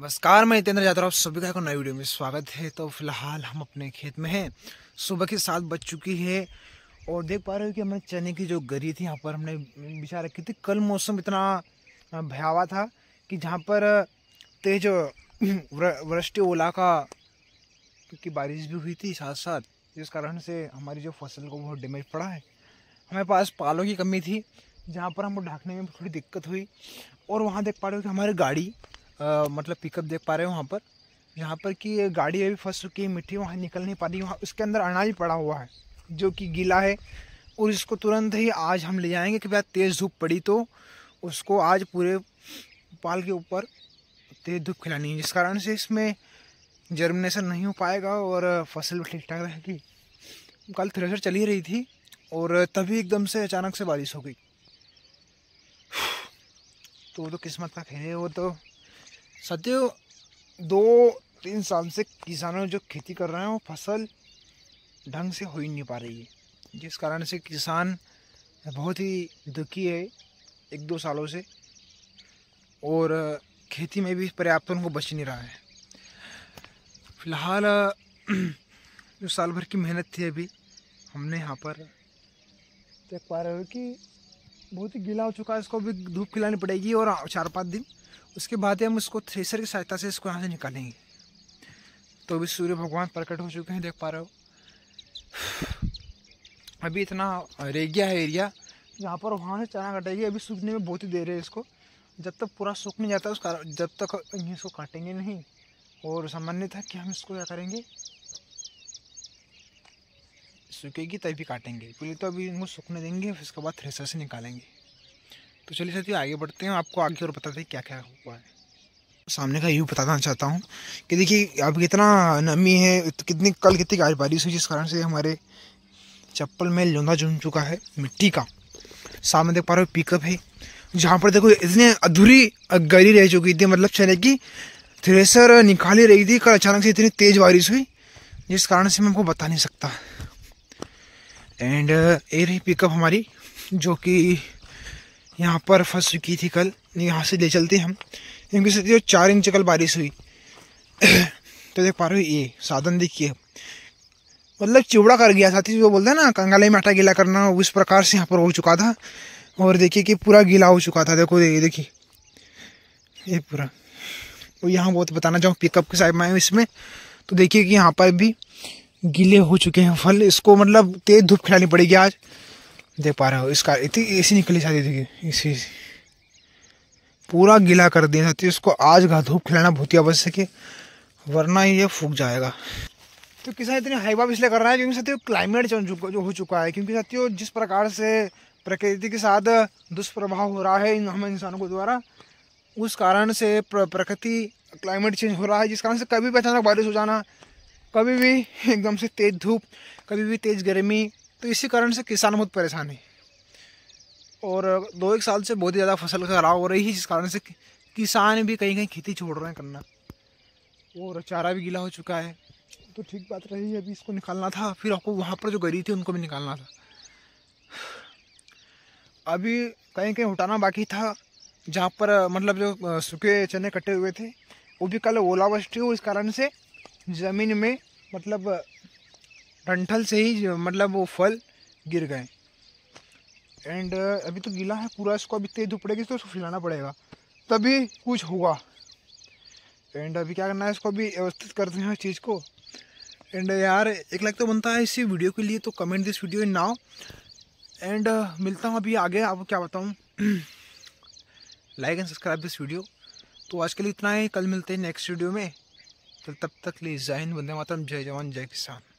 नमस्कार मैं जितेंद्र यादव आप सभी का एक नई वीडियो में स्वागत है तो फिलहाल हम अपने खेत में हैं सुबह के सात बज चुकी है और देख पा रहे हो कि हमने चने की जो गरी थी यहाँ पर हमने बिछा रखी थी कल मौसम इतना भयावह था कि जहाँ पर तेज वृष्टि ओला का की बारिश भी हुई थी साथ साथ जिस कारण से हमारी जो फसल को बहुत डैमेज पड़ा है हमारे पास पालों की कमी थी जहाँ पर हमको ढाँकने में थोड़ी दिक्कत हुई और वहाँ देख पा रहे हो कि हमारी गाड़ी मतलब पिकअप देख पा रहे हो वहाँ पर यहाँ पर कि गाड़ी अभी फंस चुकी है मिट्टी वहाँ निकल नहीं पा रही वहाँ उसके अंदर अनाज पड़ा हुआ है जो कि गीला है और इसको तुरंत ही आज हम ले जाएंगे कि भैया तेज़ धूप पड़ी तो उसको आज पूरे पाल के ऊपर तेज़ धूप खिलानी है जिस कारण से इसमें जर्मिनेशन नहीं हो पाएगा और फसल भी ठीक ठाक रहेगी कल थ्रेसर चली रही थी और तभी एकदम से अचानक से बारिश हो गई तो वो तो किस्मत का खेल है वो तो साथियों दो तीन साल से किसानों जो खेती कर रहे हैं वो फसल ढंग से हो ही नहीं पा रही है जिस कारण से किसान बहुत ही दुखी है एक दो सालों से और खेती में भी पर्याप्त उनको बच नहीं रहा है फिलहाल जो साल भर की मेहनत थी अभी हमने यहाँ पर देख पा रहे हो कि बहुत ही गीला हो चुका है इसको भी धूप खिलानी पड़ेगी और चार पाँच दिन उसके बाद ही हम इसको थ्रेसर की सहायता से इसको यहाँ से निकालेंगे तो अभी सूर्य भगवान प्रकट हो चुके हैं देख पा रहे हो अभी इतना रेगिया है एरिया यहाँ पर वहाँ से चना कटेगी अभी सूखने में बहुत ही देर है इसको जब तक पूरा सूख नहीं जाता उसका जब तक इसको काटेंगे नहीं और सामान्य था कि हम इसको क्या करेंगे सूखेगी तभी काटेंगे पहले तो अभी इनको सूखने देंगे फिर उसके बाद थ्रेसर से निकालेंगे तो चलिए साथियों आगे बढ़ते हैं आपको आगे और बताते हैं क्या क्या हुआ है सामने का यू बताना चाहता हूँ कि देखिए अब कितना नमी है कितनी कल कितनी आज बारिश हुई जिस कारण से हमारे चप्पल में लोंदा जुम चुका है मिट्टी का सामने देख पा रहे हो पिकअप है जहाँ पर देखो इतनी अधूरी गली रह चुकी थी मतलब चले कि थ्रेसर निकाली रही थी कल अचानक से इतनी तेज़ बारिश हुई जिस कारण से मैं आपको बता नहीं सकता एंड ए uh, रही पिकअप हमारी जो कि यहाँ पर फंस चुकी थी कल यहाँ से ले चलते हम क्योंकि जो तो चार इंच कल बारिश हुई तो देख पा रहे हो ये साधन देखिए मतलब चिवड़ा कर गया साथी जो बोलते हैं ना कंगाले में आटा गीला करना उस प्रकार से यहाँ पर हो चुका था और देखिए कि पूरा गीला हो चुका था देखो देखिए देखिए ये पूरा वो यहाँ बहुत बताना चाहूँ पिकअप के साइड में आए इसमें तो देखिए कि यहाँ पर भी गीले हो चुके हैं फल इसको मतलब तेज़ धूप खिलानी पड़ेगी आज देख पा रहे हो इसका इतनी सी निकली शादी देखिए इसी पूरा गीला कर दिया जाती इसको आज का धूप खिलाना बहुत ही आवश्यक है वरना ये फूक जाएगा तो किसान इतने हाईवा इसलिए कर रहा है क्योंकि साथियों क्लाइमेट चेंज जो हो चुका है क्योंकि साथियों जिस प्रकार से प्रकृति के साथ दुष्प्रभाव हो रहा है इन हम इंसानों के द्वारा उस कारण से प्रकृति क्लाइमेट चेंज हो रहा है जिस कारण से कभी भी अचानक बारिश हो जाना कभी भी एकदम से तेज़ धूप कभी भी तेज़ गर्मी तो इसी कारण से किसान बहुत परेशान है और दो एक साल से बहुत ही ज़्यादा फसल खराब हो रही है जिस कारण से किसान भी कहीं कहीं खेती छोड़ रहे हैं करना और चारा भी गीला हो चुका है तो ठीक बात रही है अभी इसको निकालना था फिर आपको वहाँ पर जो गरीब थे उनको भी निकालना था अभी कहीं कहीं उठाना बाकी था जहाँ पर मतलब जो सूखे चने कटे हुए थे वो भी कल ओलावृष्टि हो इस कारण से ज़मीन में मतलब डंठल से ही मतलब वो फल गिर गए एंड अभी तो गीला है पूरा इसको अभी तेज़ धूप पड़ेगी तो उसको फिलाना पड़ेगा तभी कुछ होगा एंड अभी क्या करना है इसको अभी व्यवस्थित करते हैं इस चीज़ को एंड यार एक लाइक तो बनता है इसी वीडियो के लिए तो comment this video in now and मिलता हूँ अभी आगे आपको क्या बताऊँ like and subscribe this video तो आज के लिए इतना ही कल मिलते हैं नेक्स्ट वीडियो में तो तब तक लिए ज़ाहिन बंदे मातरम जय जवान जय किसान